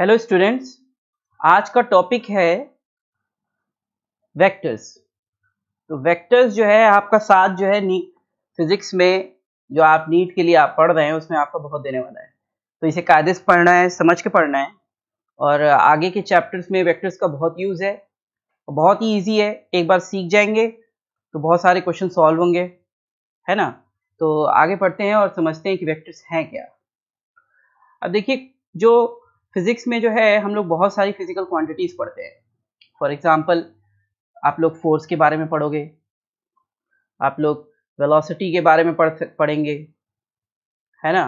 Hello students आज का topic है वेक्टर्स तो वेक्टर्स जो है आपका साथ जो है नीट फिजिक्स में जो आप नीट के लिए आप पढ़ रहे हैं उसमें आपको बहुत देने वाला है तो इसे कायदे से पढ़ना है समझ के पढ़ना है और आगे के चैप्टर्स में वेक्टर्स का बहुत यूज़ है बहुत ही ईजी है एक बार सीख जाएंगे तो बहुत सारे क्वेश्चन सॉल्व होंगे है ना तो आगे पढ़ते हैं और समझते हैं कि वैक्टर्स हैं क्या अब देखिए जो फिजिक्स में जो है हम लोग बहुत सारी फिजिकल क्वांटिटीज पढ़ते हैं फॉर एग्जाम्पल आप लोग फोर्स के बारे में पढ़ोगे आप लोग वेलोसिटी के बारे में पढ़ पढ़ेंगे है ना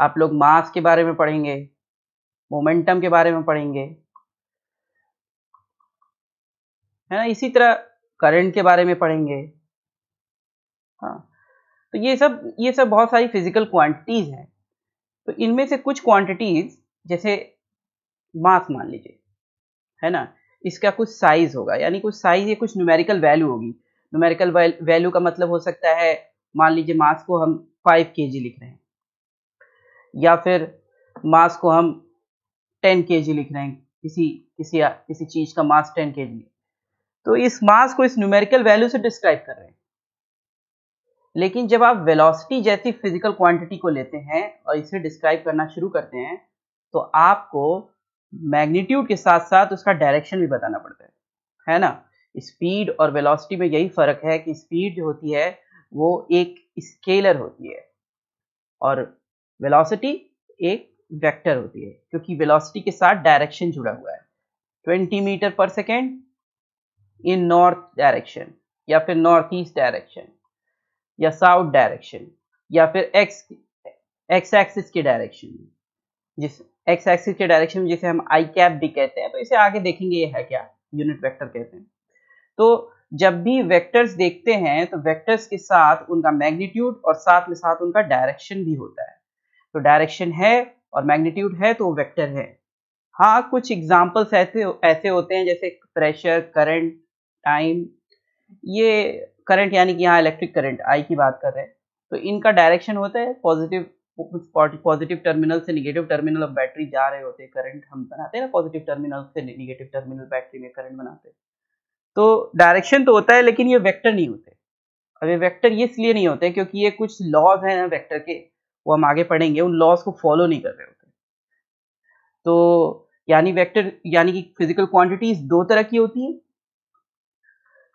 आप लोग मास के बारे में पढ़ेंगे मोमेंटम के बारे में पढ़ेंगे है ना इसी तरह करंट के बारे में पढ़ेंगे हाँ तो ये सब ये सब बहुत सारी फिजिकल क्वांटिटीज़ हैं तो इनमें से कुछ क्वांटिटीज़ जैसे मास मान लीजिए है ना इसका कुछ साइज होगा यानी कुछ साइज या कुछ न्यूमेरिकल वैल्यू होगी न्यूमेरिकल वैल्यू का मतलब हो सकता है मान लीजिए मास को हम 5 के लिख रहे हैं या फिर मास को हम 10 के लिख रहे हैं किसी किसी किसी चीज़ का मास टेन के तो इस मास को इस न्यूमेरिकल वैल्यू से डिस्क्राइब कर रहे हैं लेकिन जब आप वेलोसिटी जैसी फिजिकल क्वांटिटी को लेते हैं और इसे डिस्क्राइब करना शुरू करते हैं तो आपको मैग्नीट्यूड के साथ साथ उसका डायरेक्शन भी बताना पड़ता है है ना स्पीड और वेलोसिटी में यही फर्क है कि स्पीड जो होती है वो एक स्केलर होती है और वेलोसिटी एक वेक्टर होती है क्योंकि वेलोसिटी के साथ डायरेक्शन जुड़ा हुआ है 20 मीटर पर सेकेंड इन नॉर्थ डायरेक्शन या फिर नॉर्थ ईस्ट डायरेक्शन या साउथ डायरेक्शन या फिर एक्स एक्स एक्सिस के डायरेक्शन में जिस एक्स एक्सिस के डायरेक्शन में जिसे हम आई कैप भी कहते हैं तो इसे आगे देखेंगे ये है क्या यूनिट वेक्टर कहते हैं तो जब भी वेक्टर्स देखते हैं तो वेक्टर्स के साथ उनका मैग्नीट्यूड और साथ में साथ उनका डायरेक्शन भी होता है तो डायरेक्शन है और मैग्नीट्यूड है तो वो वेक्टर है हाँ कुछ एग्जाम्पल्स ऐसे ऐसे होते हैं जैसे प्रेशर करंट टाइम ये करंट यानी कि यहाँ इलेक्ट्रिक करंट आई की बात कर रहे हैं तो इनका डायरेक्शन होता है पॉजिटिव पॉजिटिव टर्मिनल से निगेटिव टर्मिनल ऑफ बैटरी जा रहे होते हैं करंट हम बनाते हैं ना पॉजिटिव टर्मिनल से निगेटिव टर्मिनल बैटरी में करंट बनाते हैं तो डायरेक्शन तो होता है लेकिन ये वेक्टर नहीं होते अब ये वेक्टर ये इसलिए नहीं होते क्योंकि ये कुछ लॉज हैं ना वेक्टर के वो हम आगे पढ़ेंगे उन लॉज को फॉलो नहीं कर रहे होते तो यानी वेक्टर यानी कि फिजिकल क्वांटिटीज दो तरह की होती हैं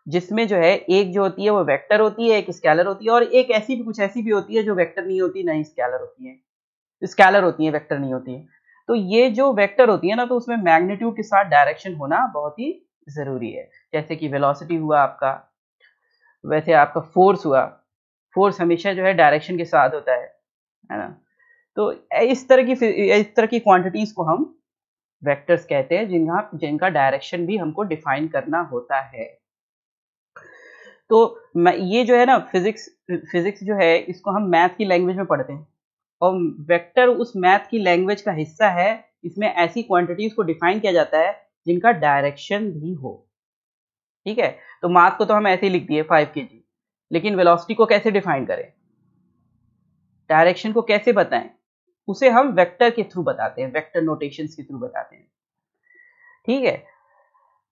जिसमें जो है एक जो होती है वो वेक्टर होती है एक स्कैलर होती है और एक ऐसी भी कुछ ऐसी भी होती है जो वेक्टर नहीं होती ना ही स्कैलर होती है स्कैलर तो होती है वेक्टर नहीं होती है तो ये जो वेक्टर होती है ना तो उसमें मैग्नीट्यूड के साथ डायरेक्शन होना बहुत ही जरूरी है जैसे कि वेलोसिटी हुआ आपका वैसे आपका फोर्स हुआ फोर्स हमेशा जो है डायरेक्शन के साथ होता है है ना तो इस तरह की इस तरह की क्वांटिटीज को हम वेक्टर्स कहते हैं जिनका जिनका डायरेक्शन भी हमको डिफाइन करना होता है तो ये जो है ना फिजिक्स फिजिक्स जो है इसको हम मैथ की लैंग्वेज में पढ़ते हैं और वेक्टर उस मैथ की लैंग्वेज का हिस्सा है इसमें ऐसी क्वांटिटीज को डिफाइन किया जाता है जिनका डायरेक्शन भी हो ठीक है तो मास को तो हम ऐसे ही लिख दिए फाइव के जी लेकिन वेलोसिटी को कैसे डिफाइन करें डायरेक्शन को कैसे बताएं उसे हम वेक्टर के थ्रू बताते हैं वेक्टर नोटेशन के थ्रू बताते हैं ठीक है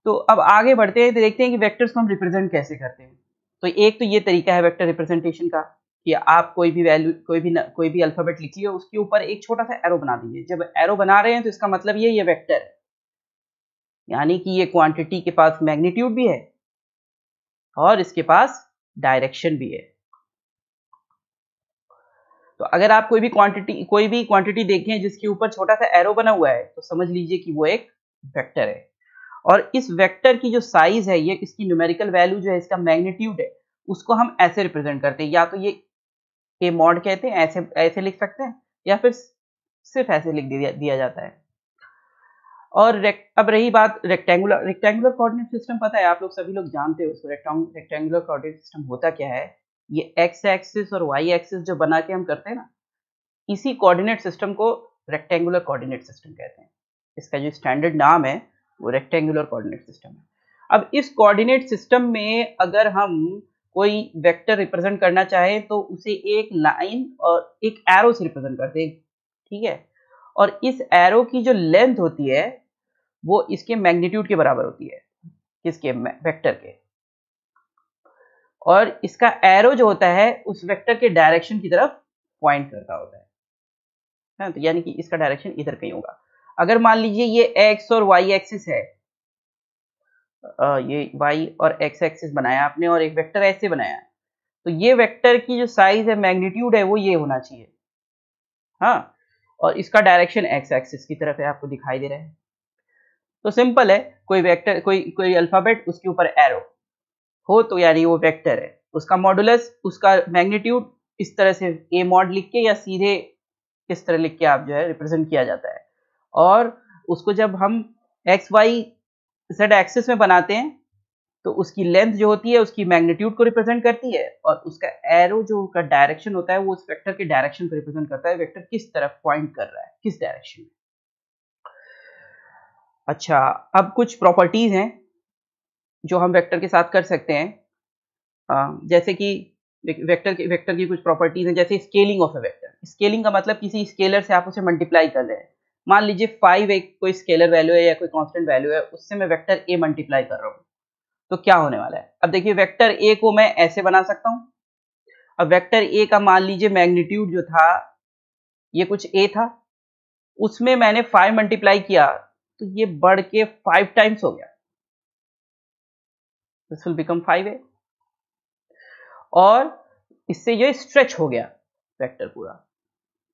तो अब आगे बढ़ते हैं तो देखते हैं कि वेक्टर्स को हम रिप्रेजेंट कैसे करते हैं तो एक तो ये तरीका है वेक्टर रिप्रेजेंटेशन का कि आप कोई भी वैल्यू कोई भी न, कोई भी अल्फाबेट लिखिए उसके ऊपर एक छोटा सा एरो बना दीजिए जब एरो बना रहे हैं तो इसका मतलब ये ये वेक्टर है यानी कि ये क्वांटिटी के पास मैग्नीट्यूड भी है और इसके पास डायरेक्शन भी है तो अगर आप कोई भी क्वांटिटी कोई भी क्वांटिटी देखें जिसके ऊपर छोटा सा एरो बना हुआ है तो समझ लीजिए कि वो एक वेक्टर है और इस वेक्टर की जो साइज है ये इसकी न्यूमेरिकल वैल्यू जो है इसका मैग्नीट्यूड है उसको हम ऐसे रिप्रेजेंट करते हैं या तो ये के मॉड कहते हैं ऐसे ऐसे लिख सकते हैं या फिर सिर्फ ऐसे लिख दिया दिया जाता है और अब रही बात रेक्टेंगुलर रेक्टेंगुलर कोऑर्डिनेट सिस्टम पता है आप लोग सभी लोग जानते हो रेक्टेंगुलर कोऑर्डिनेट सिस्टम होता क्या है ये एक्स एक्सिस और वाई एक्सिस जो बना के हम करते हैं ना इसी कोऑर्डिनेट सिस्टम को रेक्टेंगुलर कोऑर्डिनेट सिस्टम कहते हैं इसका जो स्टैंडर्ड नाम है वो रेक्टेंगुलर कोऑर्डिनेट सिस्टम है अब इस कोऑर्डिनेट सिस्टम में अगर हम कोई वेक्टर रिप्रेजेंट करना चाहे तो उसे एक लाइन और एक एरो से रिप्रेजेंट करते हैं ठीक है और इस एरो की जो लेंथ होती है वो इसके मैग्नीट्यूड के बराबर होती है किसके वेक्टर के और इसका एरो जो होता है उस वेक्टर के डायरेक्शन की तरफ पॉइंट करता होता है ना हाँ, तो यानी कि इसका डायरेक्शन इधर कहीं होगा अगर मान लीजिए ये एक्स और वाई एक्सिस है ये वाई और एक्स एक्सिस बनाया आपने और एक वेक्टर ऐसे बनाया तो ये वेक्टर की जो साइज है मैग्नीट्यूड है वो ये होना चाहिए हाँ और इसका डायरेक्शन एक्स एक्सिस की तरफ है आपको दिखाई दे रहा है तो सिंपल है कोई वेक्टर कोई कोई अल्फाबेट उसके ऊपर एरो हो तो यानी वो वेक्टर है उसका मॉडुलस उसका मैग्नीट्यूड इस तरह से ए मॉड लिख के या सीधे किस तरह लिख के आप जो है रिप्रेजेंट किया जाता है और उसको जब हम एक्स वाई सेट एक्सिस में बनाते हैं तो उसकी लेंथ जो होती है उसकी मैग्नीट्यूड को रिप्रेजेंट करती है और उसका एरो जो का डायरेक्शन होता है वो उस वेक्टर के डायरेक्शन को रिप्रेजेंट करता है वेक्टर किस तरफ पॉइंट कर रहा है किस डायरेक्शन में अच्छा अब कुछ प्रॉपर्टीज हैं जो हम वेक्टर के साथ कर सकते हैं जैसे कि वेक्टर के वेक्टर की कुछ प्रॉपर्टीज हैं जैसे scaling of a vector scaling का मतलब किसी स्केलर से आप उसे मल्टीप्लाई कर रहे हैं मान लीजिए फाइव एक कोई स्केलर वैल्यू है या कोई कॉन्स्टेंट वैल्यू है उससे मैं वैक्टर ए मल्टीप्लाई कर रहा हूँ तो क्या होने वाला है अब देखिए वेक्टर ए को मैं ऐसे बना सकता हूँ अब वेक्टर ए का मान लीजिए मैग्नीट्यूड जो था ये कुछ ए था उसमें मैंने फाइव मल्टीप्लाई किया तो ये बढ़ के फाइव टाइम्स हो गया this will become five a और इससे ये स्ट्रेच हो गया वेक्टर पूरा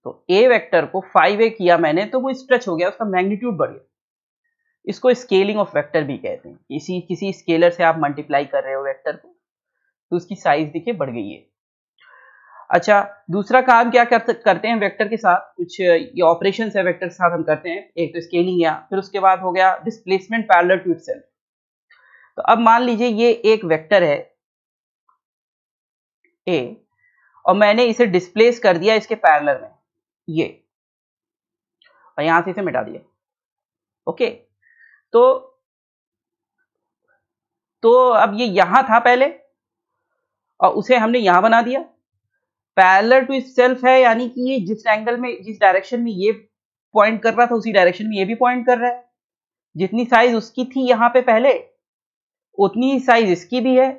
तो ए वेक्टर को फाइव ए किया मैंने तो वो स्ट्रेच हो गया उसका मैग्नीट्यूड बढ़ गया इसको स्केलिंग ऑफ वेक्टर भी कहते हैं इसी किसी स्केलर से आप मल्टीप्लाई कर रहे हो वेक्टर को तो उसकी साइज देखिए बढ़ गई है अच्छा दूसरा काम क्या कर, करते हैं वेक्टर के साथ कुछ ये ऑपरेशन है वेक्टर के साथ हम करते हैं एक तो स्केलिंग या फिर उसके बाद हो गया डिस्प्लेसमेंट पैरल टू इट तो अब मान लीजिए ये एक वेक्टर है ए और मैंने इसे डिस्प्लेस कर दिया इसके पैरलर में ये और यहां से इसे मिटा दिया ओके तो तो अब ये यहां था पहले और उसे हमने यहां बना दिया पैरेलल टू इस सेल्फ है यानी कि ये जिस एंगल में जिस डायरेक्शन में ये पॉइंट कर रहा था उसी डायरेक्शन में ये भी पॉइंट कर रहा है जितनी साइज उसकी थी यहां पे पहले उतनी साइज इसकी भी है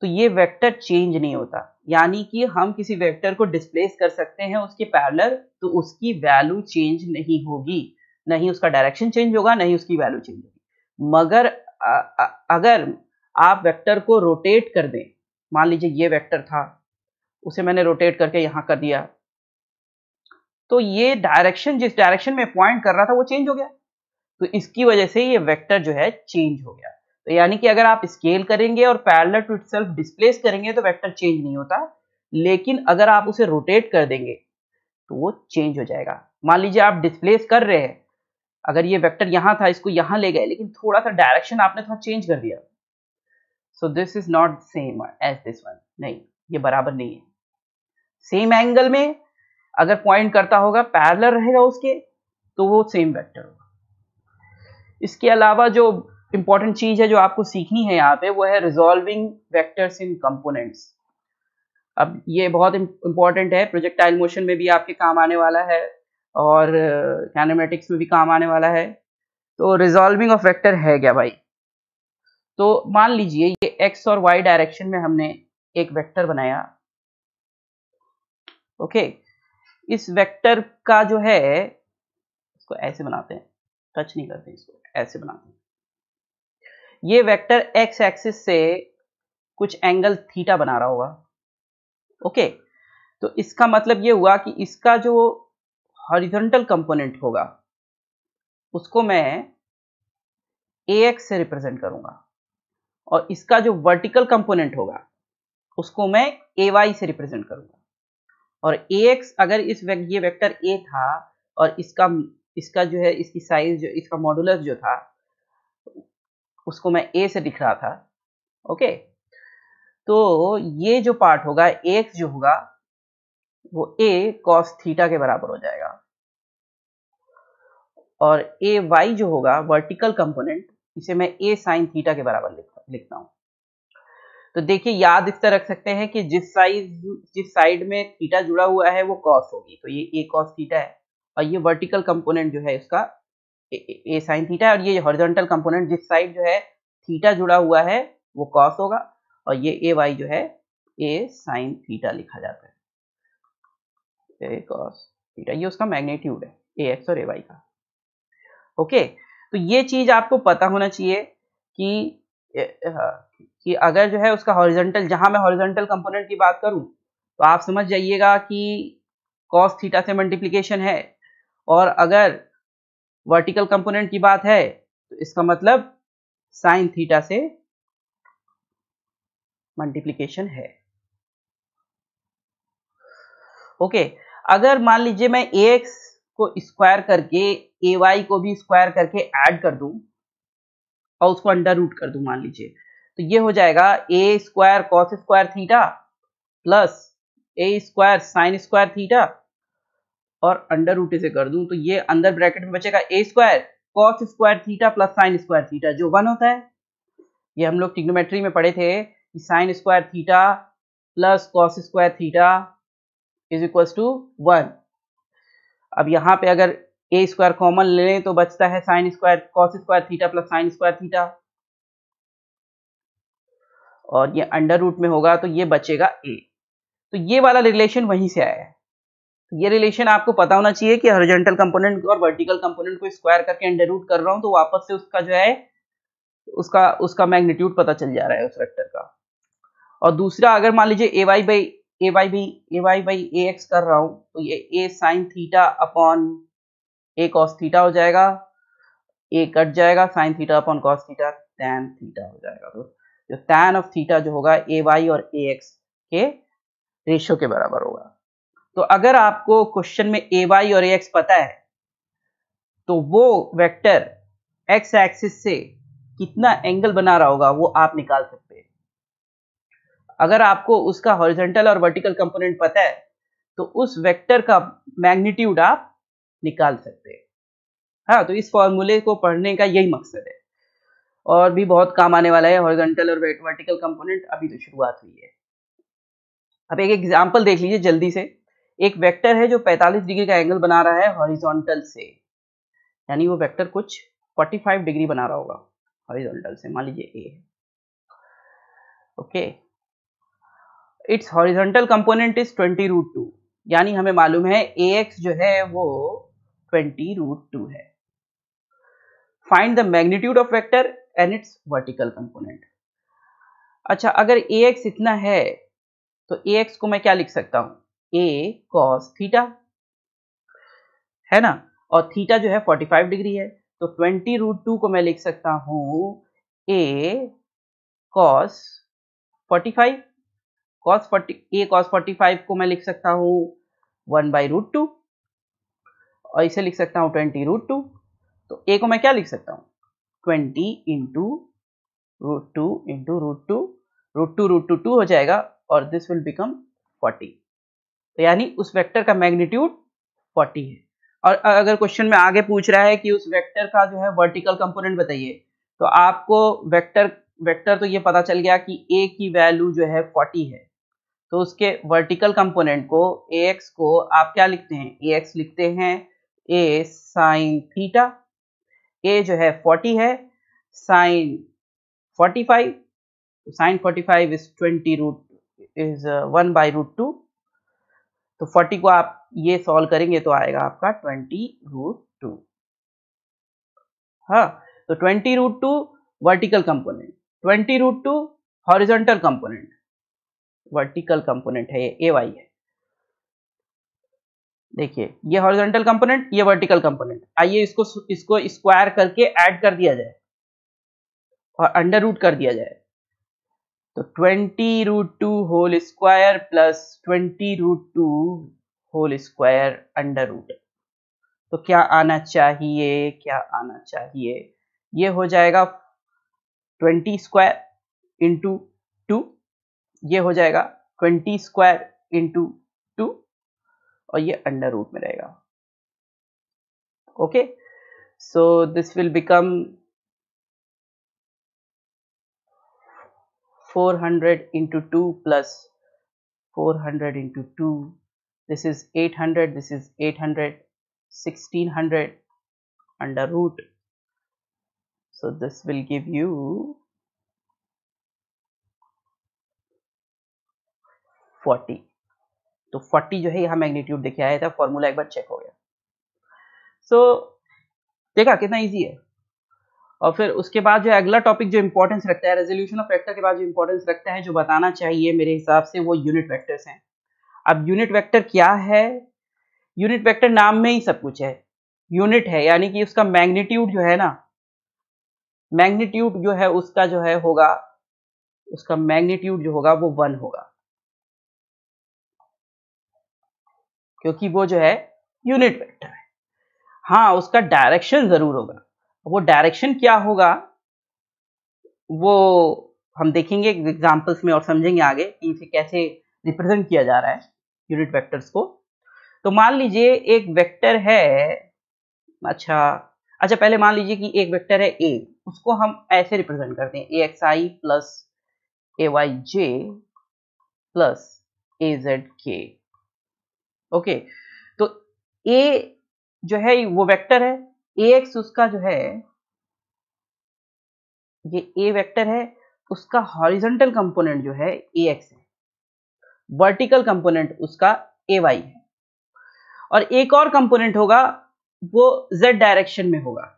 तो ये वेक्टर चेंज नहीं होता यानी कि हम किसी वेक्टर को डिस्प्लेस कर सकते हैं उसके पैरलर तो उसकी वैल्यू चेंज नहीं होगी नहीं उसका डायरेक्शन चेंज होगा नहीं उसकी वैल्यू चेंज होगी मगर अगर आप वेक्टर को रोटेट कर दें मान लीजिए ये वेक्टर था उसे मैंने रोटेट करके यहां कर दिया तो ये डायरेक्शन जिस डायरेक्शन में पॉइंट कर रहा था वो चेंज हो गया तो इसकी वजह से ये वेक्टर जो है चेंज हो गया तो यानी कि अगर आप स्केल करेंगे और पैरल टू सेल्फ डिस्प्लेस करेंगे तो वेक्टर चेंज नहीं होता लेकिन अगर आप उसे रोटेट कर देंगे तो वो चेंज हो जाएगा मान लीजिए आप डिस्प्लेस कर रहे हैं अगर ये वेक्टर यहां था इसको यहां ले गए लेकिन थोड़ा सा डायरेक्शन आपने थोड़ा चेंज कर दिया so this is not same as this one नहीं ये बराबर नहीं है सेम एंगल में अगर पॉइंट करता होगा पैरलर रहेगा उसके तो वो सेम वेक्टर होगा इसके अलावा जो इंपॉर्टेंट चीज है जो आपको सीखनी है यहाँ पे वो है रिजोल्विंग वेक्टर्स इन कंपोनेंट्स अब ये बहुत इंपॉर्टेंट है प्रोजेक्टाइल मोशन में भी आपके काम आने वाला है और uh, में भी काम आने वाला है तो रिजोल्विंग ऑफ वेक्टर है क्या भाई तो मान लीजिए ये एक्स और वाई डायरेक्शन में हमने एक वेक्टर बनाया ओके इस वेक्टर का जो है इसको ऐसे बनाते हैं टच नहीं करते इसको ऐसे बनाते हैं ये वेक्टर एक्स एक्सिस से कुछ एंगल थीटा बना रहा होगा ओके तो इसका मतलब ये हुआ कि इसका जो हॉरिजॉन्टल कंपोनेंट होगा उसको मैं ए एक्स से रिप्रेजेंट करूंगा और इसका जो वर्टिकल कंपोनेंट होगा उसको मैं ए वाई से रिप्रेजेंट करूंगा और ए एक्स अगर इस वे, ये वेक्टर ए था और इसका इसका जो है इसकी साइज जो इसका मॉडुलस जो था उसको मैं ए से दिख रहा था ओके तो ये जो पार्ट होगा एक्स जो होगा वो ए कॉस थीटा के बराबर हो जाएगा और ए वाई जो होगा वर्टिकल कंपोनेंट इसे मैं ए साइन थीटा के बराबर लिखता हूं तो देखिए याद इस तरह रख सकते हैं कि जिस साइज जिस साइड में थीटा जुड़ा हुआ है वो कॉस होगी तो ये ए कॉस थीटा है और ये वर्टिकल कंपोनेंट जो है इसका ए साइन थीटा और ये हॉरिजॉन्टल कंपोनेंट जिस साइड जो है थीटा जुड़ा हुआ है वो कॉस होगा और ये ए वाई जो है ए साइन थीटा लिखा जाता है ए कॉस थीटा ये उसका मैग्नेट्यूड है ए एक्स और ए वाई का ओके तो ये चीज आपको पता होना चाहिए कि हाँ, कि अगर जो है उसका हॉरिजॉन्टल जहां मैं हॉरिजॉन्टल कंपोनेंट की बात करूं तो आप समझ जाइएगा कि कॉस थीटा से मल्टीप्लिकेशन है और अगर वर्टिकल कंपोनेंट की बात है तो इसका मतलब साइन थीटा से मल्टीप्लीकेशन है ओके okay, अगर मान लीजिए मैं ए एक्स को स्क्वायर करके ए वाई को भी स्क्वायर करके ऐड कर दूं और उसको अंडर रूट कर दूं मान लीजिए तो ये हो जाएगा a square cos square theta plus a square sine square theta और अंडर रूट इसे कर दूं तो ये अंदर ब्रैकेट में बचेगा a square cos square theta plus sine square theta जो वन होता है ये हम लोग टिग्नोमेट्री में पढ़े थे कि sine square theta plus cos square theta is equals to one अब यहाँ पे अगर ए स्क्वायर कॉमन ले लें तो बचता है sine square cos square theta plus sine square theta और ये अंडर रूट में होगा तो ये बचेगा ए तो ये वाला रिलेशन वहीं से आया है ये रिलेशन आपको पता होना चाहिए कि हॉरिजॉन्टल कंपोनेंट और वर्टिकल कंपोनेंट को स्क्वायर करके अंडर रूट कर रहा हूँ तो वापस से उसका जो है उसका उसका मैग्नीट्यूड पता चल जा रहा है उस वेक्टर का और दूसरा अगर मान लीजिए a y by a y by a y by a x कर रहा हूं तो ये a sine theta upon a cos theta हो जाएगा ए कट जाएगा sine theta upon cos theta tan theta हो जाएगा तो जो टैन ऑफ थीटा जो होगा ए वाई और ए एक्स के रेशियो के बराबर होगा तो अगर आपको क्वेश्चन में ए वाई और ए एक्स पता है तो वो वेक्टर एक्स एक्सिस से कितना एंगल बना रहा होगा वो आप निकाल सकते हैं अगर आपको उसका हॉरिजेंटल और वर्टिकल कंपोनेंट पता है तो उस वेक्टर का मैग्नीट्यूड आप निकाल सकते हैं हाँ तो इस फॉर्मूले को पढ़ने का यही मकसद है और भी बहुत काम आने वाला है हॉरिजेंटल और वर्टिकल कंपोनेंट अभी तो शुरुआत हुई है अब एक एग्जांपल देख लीजिए जल्दी से एक वेक्टर है जो 45 डिग्री का एंगल बना रहा है हॉरिजॉन्टल से यानी वो वेक्टर कुछ 45 डिग्री बना रहा होगा हॉरिजॉन्टल से मान लीजिए a okay its horizontal component is twenty root two यानी हमें मालूम है ए एक्स जो है वो ट्वेंटी रूट टू है find the magnitude of vector and its vertical component अच्छा अगर ए एक्स इतना है तो ए एक्स को मैं क्या लिख सकता हूं ए कॉस थीटा है ना और थीटा जो है 45 डिग्री है तो 20 रूट टू को मैं लिख सकता हूं a cos 45 cos forty a cos 45 को मैं लिख सकता हूं वन बाई रूट टू और इसे लिख सकता हूं ट्वेंटी रूट टू तो ए को मैं क्या लिख सकता हूं twenty into root two into root two root two root two two हो जाएगा और दिस विल बिकम फोर्टी तो यानी उस वेक्टर का मैग्नीट्यूड 40 है और अगर क्वेश्चन में आगे पूछ रहा है कि उस वेक्टर का जो है वर्टिकल कंपोनेंट बताइए तो आपको वेक्टर वेक्टर तो ये पता चल गया कि ए की वैल्यू जो है फोर्टी है तो उसके वर्टिकल कंपोनेंट को ए एक्स को आप क्या लिखते हैं ए एक्स लिखते हैं ए साइन थीटा ए जो है फोर्टी है sine forty five sine forty five is twenty root is one by root two तो 40 को आप ये सॉल्व करेंगे तो आएगा आपका 20 रूट टू हाँ तो 20 root two vertical component 20 root two horizontal component vertical component है ये ए वाई है देखिए ये हॉरिजॉन्टल कंपोनेंट ये वर्टिकल कंपोनेंट आइए इसको इसको स्क्वायर करके ऐड कर दिया जाए और अंडर रूट कर दिया जाए तो twenty root two whole square plus twenty root two whole square under root तो क्या आना चाहिए क्या आना चाहिए ये हो जाएगा ट्वेंटी स्क्वायर इंटू टू ये हो जाएगा ट्वेंटी स्क्वायर इंटू टू और ये अंडर रूट में रहेगा okay so this will become 400 into 2 plus 400 into 2 this is 800 this is 800 1600 under root so this will give you 40 तो 40 जो है यहाँ मैग्नीट्यूड देखे आया था फॉर्मूला एक बार चेक हो गया सो so, देखा कितना इजी है और फिर उसके बाद जो अगला टॉपिक जो इंपॉर्टेंस रखता है रेजोल्यूशन ऑफ वेक्टर के बाद जो इंपॉर्टेंस रखता है जो बताना चाहिए मेरे हिसाब से वो यूनिट वेक्टर्स हैं अब यूनिट वेक्टर क्या है यूनिट वेक्टर नाम में ही सब कुछ है यूनिट है यानी कि उसका मैग्नीट्यूड जो है ना मैग्नीट्यूड जो है उसका जो है होगा उसका मैग्नीट्यूड जो होगा वो वन होगा क्योंकि वो जो है यूनिट वेक्टर है हाँ उसका डायरेक्शन जरूर होगा वो डायरेक्शन क्या होगा वो हम देखेंगे एग्जाम्पल्स में और समझेंगे आगे कि इसे कैसे रिप्रेजेंट किया जा रहा है यूनिट वेक्टर्स को तो मान लीजिए एक वेक्टर है अच्छा अच्छा पहले मान लीजिए कि एक वेक्टर है ए उसको हम ऐसे रिप्रेजेंट करते हैं a x i plus a y j plus a z के ओके तो ए जो है वो वेक्टर है ए एक्स उसका जो है ये ए वेक्टर है उसका हॉरिजेंटल कंपोनेंट जो है ए एक्स है वर्टिकल कंपोनेंट उसका ए वाई है और एक और कंपोनेंट होगा वो जेड डायरेक्शन में होगा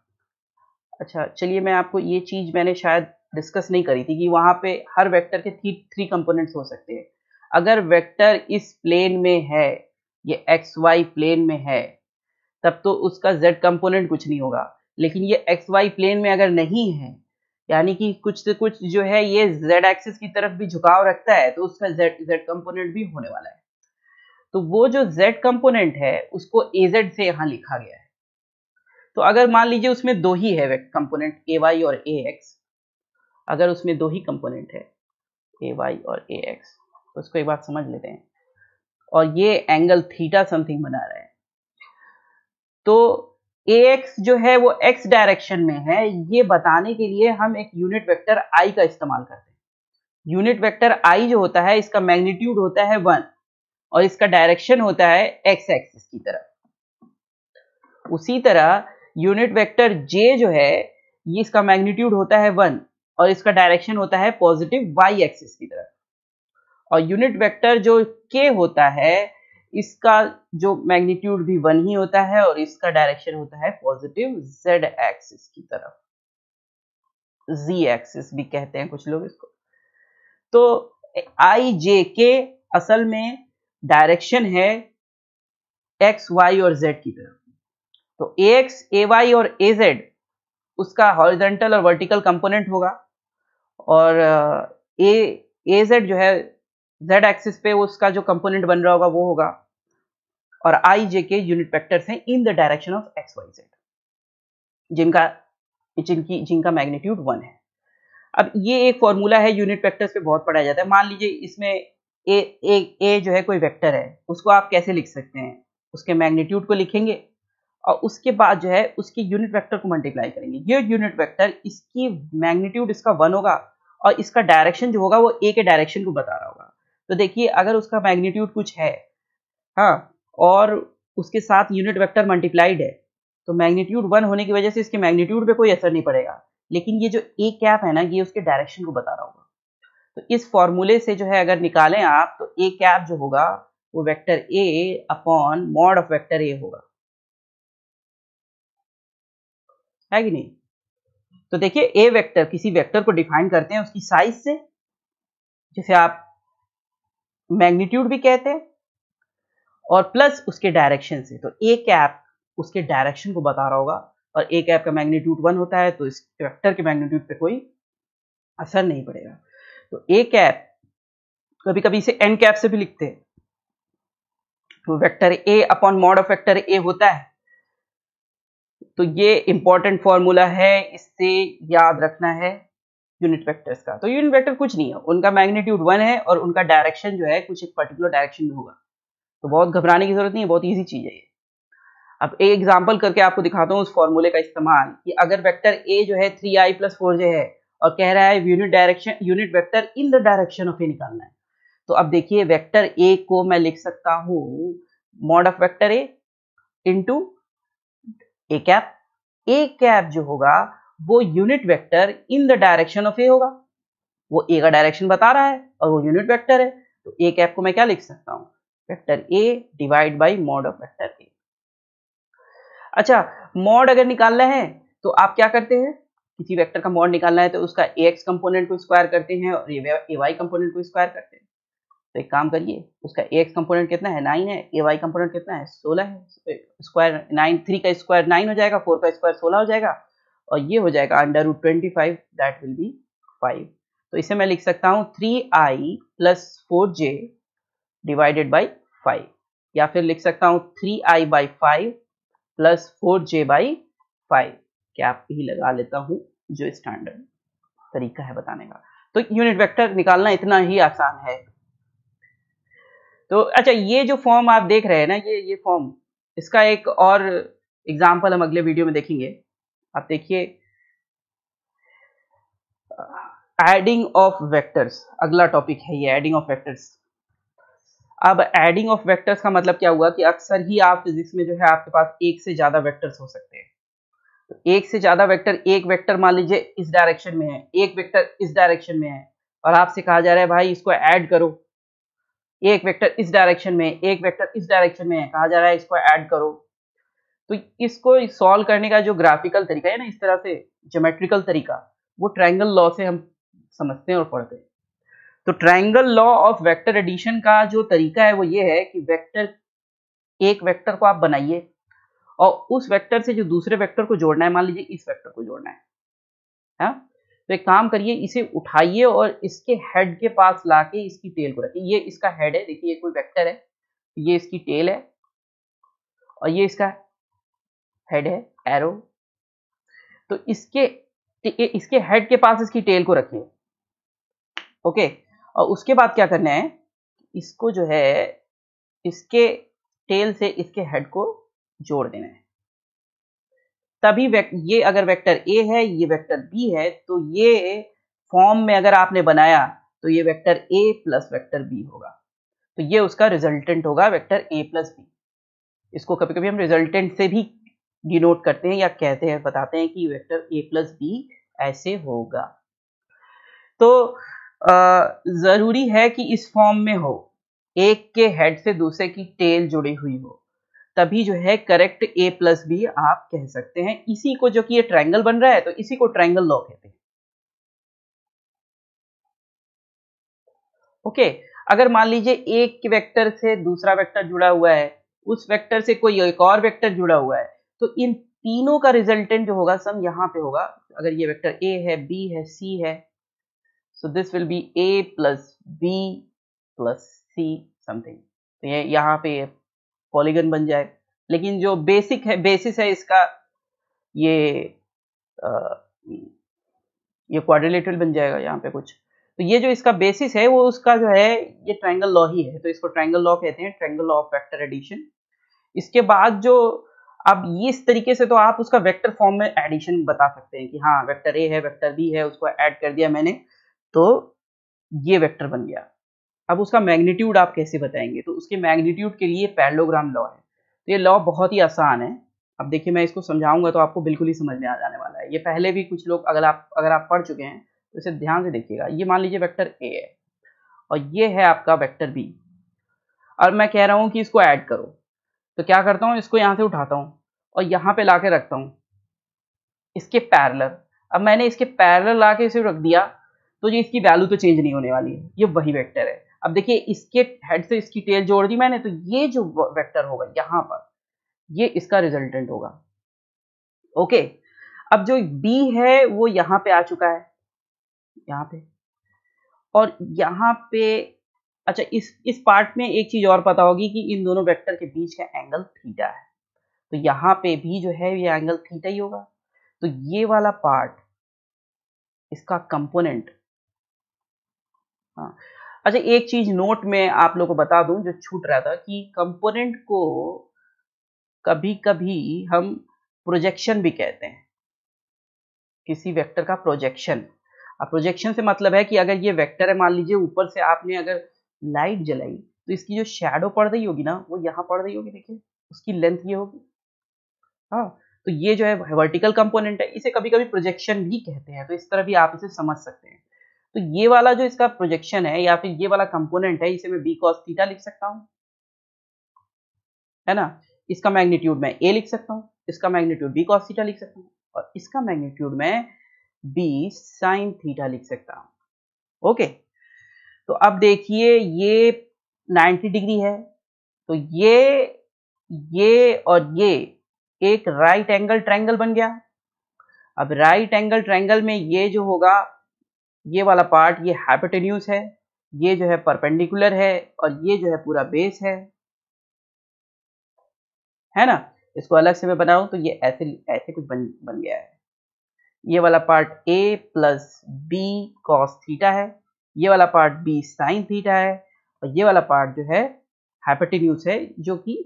अच्छा चलिए मैं आपको ये चीज मैंने शायद डिस्कस नहीं करी थी कि वहां पे हर वेक्टर के थ्री थ्री कंपोनेंट्स हो सकते हैं अगर वेक्टर इस प्लेन में है ये एक्स वाई प्लेन में है तब तो उसका z कंपोनेंट कुछ नहीं होगा लेकिन ये एक्स वाई प्लेन में अगर नहीं है यानी कि कुछ से कुछ जो है ये z एक्सिस की तरफ भी झुकाव रखता है तो उसका z z कंपोनेंट भी होने वाला है तो वो जो z कंपोनेंट है उसको ए जेड से यहाँ लिखा गया है तो अगर मान लीजिए उसमें दो ही है कंपोनेंट ए वाई और ए एक्स अगर उसमें दो ही कंपोनेंट है ए वाई और ए एक्स तो उसको एक बात समझ लेते हैं और ये एंगल थीटा समथिंग बना रहा है तो ए एक्स जो है वो एक्स डायरेक्शन में है ये बताने के लिए हम एक यूनिट वेक्टर आई का इस्तेमाल करते हैं यूनिट वेक्टर आई जो होता है इसका मैग्नीट्यूड होता है वन और इसका डायरेक्शन होता है एक्स एक्सिस की तरफ उसी तरह यूनिट वेक्टर जे जो है ये इसका मैग्नीट्यूड होता है वन और इसका डायरेक्शन होता है पॉजिटिव वाई एक्सिस की तरफ और यूनिट वेक्टर जो के होता है इसका जो मैग्नीट्यूड भी वन ही होता है और इसका डायरेक्शन होता है पॉजिटिव जेड एक्सिस की तरफ जी एक्सिस भी कहते हैं कुछ लोग इसको तो आई जे के असल में डायरेक्शन है एक्स वाई और जेड की तरफ तो ए एक्स ए वाई और ए जेड उसका हॉरिजेंटल और वर्टिकल कंपोनेंट होगा और ए ए जेड जो है जेड एक्सिस पे उसका जो कंपोनेंट बन रहा होगा वो होगा और आई जे के यूनिट वेक्टर्स हैं in the direction of x y z जिनका जिनकी जिनका मैग्नीट्यूड वन है अब ये एक फॉर्मूला है यूनिट वेक्टर्स पे बहुत पढ़ाया जाता है मान लीजिए इसमें ए ए ए जो है कोई वेक्टर है उसको आप कैसे लिख सकते हैं उसके मैग्नीट्यूड को लिखेंगे और उसके बाद जो है उसकी यूनिट वेक्टर को मल्टीप्लाई करेंगे ये यूनिट वेक्टर इसकी मैग्नीट्यूड इसका वन होगा और इसका डायरेक्शन जो होगा वो ए के डायरेक्शन को बता रहा होगा तो देखिए अगर उसका मैग्नीट्यूड कुछ है हाँ और उसके साथ यूनिट वेक्टर मल्टीप्लाइड है तो मैग्नीट्यूड वन होने की वजह से इसके मैग्नीट्यूड पे कोई असर नहीं पड़ेगा लेकिन ये जो ए कैप है ना ये उसके डायरेक्शन को बता रहा होगा तो इस फॉर्मूले से जो है अगर निकालें आप तो ए कैप जो होगा वो vector a upon mod of vector a होगा है कि नहीं तो देखिए ए वेक्टर किसी वेक्टर को डिफाइन करते हैं उसकी साइज से जैसे आप मैग्नीट्यूड भी कहते हैं और प्लस उसके डायरेक्शन से तो ए कैप उसके डायरेक्शन को बता रहा होगा और ए कैप का मैग्नीट्यूड वन होता है तो इस वेक्टर के मैग्नीट्यूड पे कोई असर नहीं पड़ेगा तो ए कैप कभी कभी इसे एन कैप से भी लिखते हैं तो vector a upon mod of vector a होता है तो ये इंपॉर्टेंट फॉर्मूला है इससे याद रखना है यूनिट वेक्टर्स का तो यूनिट वेक्टर कुछ नहीं है उनका मैग्नीट्यूड वन है और उनका डायरेक्शन जो है कुछ एक पर्टिकुलर डायरेक्शन में होगा तो बहुत घबराने की जरूरत नहीं है बहुत ईजी चीज़ है ये अब एक एग्जाम्पल करके आपको दिखाता हूँ उस फॉर्मूले का इस्तेमाल कि अगर वेक्टर ए जो है three i plus four j है और कह रहा है unit direction unit vector in the direction of a निकालना है तो अब देखिए वेक्टर ए को मैं लिख सकता हूं mod of vector a into a cap a cap जो होगा वो unit vector in the direction of a होगा वो ए का डायरेक्शन बता रहा है और वो यूनिट वेक्टर है तो ए कैप को मैं क्या लिख सकता हूं vector a divide by mod of vector a अच्छा मॉड अगर निकालना है तो आप क्या करते हैं किसी वेक्टर का मॉड निकालना है तो उसका ए एक्स कंपोनेंट को स्क्वायर करते हैं और ए वाई कंपोनेंट को स्क्वायर करते हैं तो एक काम करिए उसका ए एक्स कंपोनेंट कितना है नाइन है ए वाई कंपोनेंट कितना है सोलह है स्क्वायर नाइन थ्री का स्क्वायर नाइन हो जाएगा फोर का स्क्वायर सोलह हो जाएगा और ये हो जाएगा under root twenty five that will be five तो इसे मैं लिख सकता हूँ three i plus four j divided by five या फिर लिख सकता हूँ three i by five plus four j by five आप ही लगा लेता हूँ जो स्टैंडर्ड तरीका है बताने का तो यूनिट वेक्टर निकालना इतना ही आसान है तो अच्छा ये जो फॉर्म आप देख रहे हैं ना ये ये फॉर्म इसका एक और एग्जाम्पल हम अगले वीडियो में देखेंगे आप देखिए एडिंग ऑफ वेक्टर्स अगला टॉपिक है ये एडिंग ऑफ वेक्टर्स अब एडिंग ऑफ वेक्टर्स का मतलब क्या हुआ कि अक्सर ही आप फिजिक्स में जो है आपके पास एक से ज्यादा वेक्टर्स हो सकते हैं तो एक से ज्यादा वेक्टर एक वेक्टर मान लीजिए इस डायरेक्शन में है एक वेक्टर इस डायरेक्शन में है और आपसे कहा जा रहा है भाई इसको ऐड करो एक वेक्टर इस डायरेक्शन में एक वेक्टर इस डायरेक्शन में है कहा जा रहा है इसको ऐड करो तो इसको सॉल्व करने का जो ग्राफिकल तरीका है ना इस तरह से जोमेट्रिकल तरीका वो ट्रायंगल लॉ से हम समझते हैं और पढ़ते हैं तो triangle law of vector addition का जो तरीका है वो ये है कि वेक्टर एक वेक्टर को आप बनाइए और उस वेक्टर से जो दूसरे वेक्टर को जोड़ना है मान लीजिए इस वेक्टर को जोड़ना है हा? तो एक काम करिए इसे उठाइए और इसके हेड के पास लाके इसकी टेल को रखिए ये इसका हेड है देखिए ये कोई वेक्टर है ये इसकी टेल है और ये इसका हेड है एरो तो इसके इसके हेड के पास इसकी टेल को रखिए ओके और उसके बाद क्या करना है इसको जो है इसके टेल से इसके हेड को जोड़ देना है तभी ये अगर वेक्टर ए है ये वेक्टर बी है तो ये फॉर्म में अगर आपने बनाया तो ये vector a plus vector b होगा तो ये उसका रिजल्टेंट होगा वेक्टर ए प्लस बी इसको कभी कभी हम रिजल्टेंट से भी डिनोट करते हैं या कहते हैं बताते हैं कि वेक्टर ए प्लस बी ऐसे होगा तो ज़रूरी है कि इस फॉर्म में हो एक के हेड से दूसरे की टेल जुड़ी हुई हो तभी जो है करेक्ट ए प्लस बी आप कह सकते हैं इसी को जो कि ये ट्रायंगल बन रहा है तो इसी को ट्रायंगल लॉ कहते हैं ओके अगर मान लीजिए एक वेक्टर से दूसरा वेक्टर जुड़ा हुआ है उस वेक्टर से कोई एक और वेक्टर जुड़ा हुआ है तो इन तीनों का रिजल्टेंट जो होगा सम यहां पे होगा अगर ये वेक्टर ए है बी है सी है so this will be a plus b plus c something तो ये यहाँ पे पॉलीगन बन जाए लेकिन जो बेसिक है बेसिस है इसका ये आ, ये क्वाड्रिलेटरल बन जाएगा यहाँ पे कुछ तो ये जो इसका बेसिस है वो उसका जो है ये ट्रायंगल लॉ ही है तो इसको ट्रायंगल लॉ कहते हैं triangle law of vector addition इसके बाद जो अब ये इस तरीके से तो आप उसका वेक्टर फॉर्म में एडिशन बता सकते हैं कि हाँ वेक्टर ए है वेक्टर बी है उसको ऐड कर दिया मैंने तो ये वेक्टर बन गया अब उसका मैग्नीट्यूड आप कैसे बताएंगे तो उसके मैग्नीट्यूड के लिए पैरलोग्राम लॉ है तो ये लॉ बहुत ही आसान है अब देखिए मैं इसको समझाऊंगा तो आपको बिल्कुल ही समझ में आ जाने वाला है ये पहले भी कुछ लोग अगर आप अगर आप पढ़ चुके हैं तो इसे ध्यान से देखिएगा ये मान लीजिए वेक्टर ए है और ये है आपका वेक्टर बी और मैं कह रहा हूँ कि इसको ऐड करो तो क्या करता हूँ इसको यहाँ से उठाता हूँ और यहाँ पे ला रखता हूँ इसके पैरलर अब मैंने इसके पैरलर ला के इसे रख दिया तो ये इसकी वैल्यू तो चेंज नहीं होने वाली है ये वही वैक्टर है अब देखिए इसके हेड से इसकी टेल जोड़ दी मैंने तो ये जो वेक्टर होगा यहां पर ये इसका रिजल्टेंट होगा ओके अब जो बी है वो यहां पे आ चुका है यहां पे और यहां पे अच्छा इस इस पार्ट में एक चीज और पता होगी कि इन दोनों वेक्टर के बीच का एंगल थीटा है तो यहाँ पे भी जो है ये एंगल थीटा ही होगा तो ये वाला पार्ट इसका कंपोनेंट हाँ अच्छा एक चीज नोट में आप लोगों को बता दूं जो छूट रहा था कि कंपोनेंट को कभी कभी हम प्रोजेक्शन भी कहते हैं किसी वेक्टर का प्रोजेक्शन अब प्रोजेक्शन से मतलब है कि अगर ये वेक्टर है मान लीजिए ऊपर से आपने अगर लाइट जलाई तो इसकी जो शेडो पड़ रही होगी ना वो यहाँ पड़ रही होगी देखिए उसकी लेंथ ये होगी हाँ तो ये जो है वर्टिकल कंपोनेंट है इसे कभी कभी प्रोजेक्शन भी कहते हैं तो इस तरह भी आप इसे समझ सकते हैं तो ये वाला जो इसका प्रोजेक्शन है या फिर ये वाला कंपोनेंट है इसे मैं बी कॉस थीटा लिख सकता हूँ है ना इसका मैग्नीट्यूड मैं ए लिख सकता हूँ इसका मैग्नीट्यूड बी कॉस थीटा लिख सकता हूँ और इसका मैग्नीट्यूड मैं बी साइन थीटा लिख सकता हूँ ओके तो अब देखिए ये नाइन्टी डिग्री है तो ये ये और ये एक राइट एंगल ट्रायंगल बन गया अब राइट एंगल ट्रायंगल में ये जो होगा ये वाला पार्ट ये हाइपोटेन्यूज है ये जो है परपेंडिकुलर है और ये जो है पूरा बेस है है ना इसको अलग से मैं बनाऊं तो ये ऐसे ऐसे कुछ बन बन गया है ये वाला part a plus b cos theta है ये वाला पार्ट बी साइन थीटा है और ये वाला पार्ट जो है हाइपोटेन्यूज है जो कि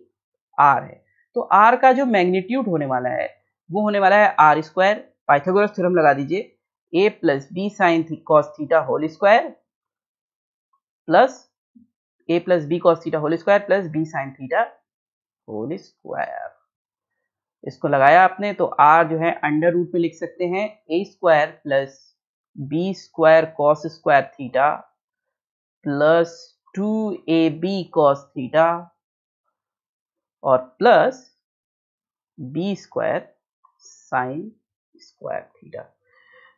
आर है तो आर का जो मैग्नीट्यूड होने वाला है वो होने वाला है आर स्क्वायर पाइथागोरस थ्योरम लगा दीजिए a plus b sine cos theta whole square plus a plus b cos theta whole square plus b sine theta whole square इसको लगाया आपने तो आर जो है अंडर रूट में लिख सकते हैं a square plus b square cos square theta plus two a b cos theta और plus b square sine square theta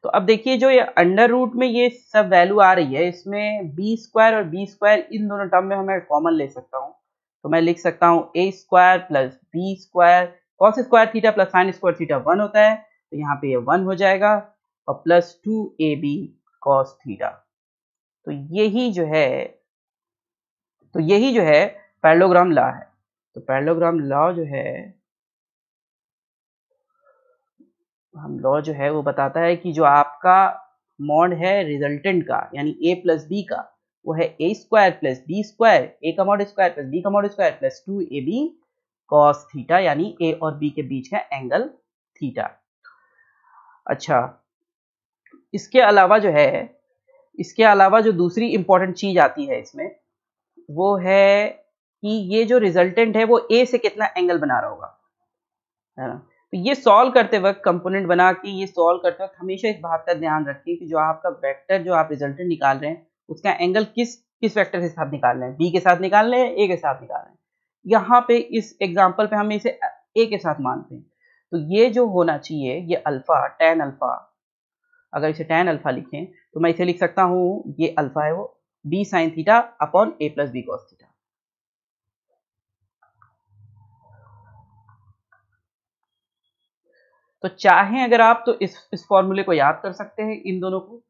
तो अब देखिए जो ये अंडर रूट में ये सब वैल्यू आ रही है इसमें बी स्क्वायर और बी स्क्वायर इन दोनों टर्म में हमें कॉमन ले सकता हूँ तो मैं लिख सकता हूँ a square plus b square cos square theta plus sine square theta one होता है तो यहाँ पे ये वन हो जाएगा और plus two a b cos theta तो यही जो है तो यही जो है पैरलोग्राम ला है तो पैरेललोग्राम लॉ जो है हम लॉ जो है वो बताता है कि जो आपका मॉड है रिजल्टेंट का यानी ए प्लस बी का वो है a square plus b square a का मॉड स्क्वायर प्लस बी का mod square plus two a b cos theta यानी ए और बी के बीच का एंगल थीटा अच्छा इसके अलावा जो है इसके अलावा जो दूसरी इंपॉर्टेंट चीज आती है इसमें वो है कि ये जो रिजल्टेंट है वो ए से कितना एंगल बना रहा होगा है ना तो ये सॉल्व करते वक्त कंपोनेंट बना के ये सॉल्व करते वक्त हमेशा इस बात का ध्यान रखें कि जो आपका वेक्टर जो आप रिजल्टेंट निकाल रहे हैं उसका एंगल किस किस वेक्टर के साथ निकाल रहे हैं बी के साथ निकाल रहे हैं ए के साथ निकाल रहे हैं यहाँ पे इस एग्जाम्पल पे हम इसे ए के साथ मानते हैं तो ये जो होना चाहिए ये अल्फा टेन अल्फा अगर इसे टेन अल्फा लिखें तो मैं इसे लिख सकता हूँ ये अल्फा है वो b sine theta upon a plus b cos theta तो चाहें अगर आप तो इस इस फॉर्मूले को याद कर सकते हैं इन दोनों को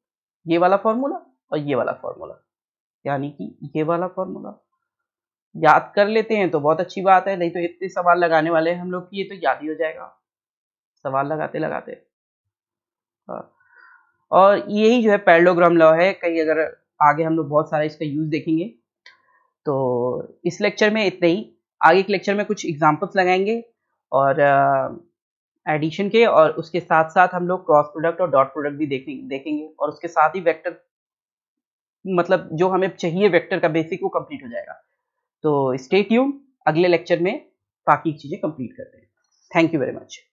ये वाला फॉर्मूला और ये वाला फॉर्मूला यानी कि ये वाला फॉर्मूला याद कर लेते हैं तो बहुत अच्छी बात है नहीं तो इतने सवाल लगाने वाले हैं हम लोग की ये तो याद ही हो जाएगा सवाल लगाते लगाते हाँ। और यही जो है पैरलोग्राम लॉ है कहीं अगर आगे हम लोग बहुत सारा इसका यूज देखेंगे तो इस लेक्चर में इतने ही आगे के लेक्चर में कुछ एग्जाम्पल्स लगाएंगे और एडिशन के और उसके साथ साथ हम लोग क्रॉस प्रोडक्ट और डॉट प्रोडक्ट भी देखें देखेंगे और उसके साथ ही वेक्टर मतलब जो हमें चाहिए वेक्टर का बेसिक वो कंप्लीट हो जाएगा तो स्टे ट्यून अगले लेक्चर में बाकी चीज़ें कंप्लीट करते हैं थैंक यू वेरी मच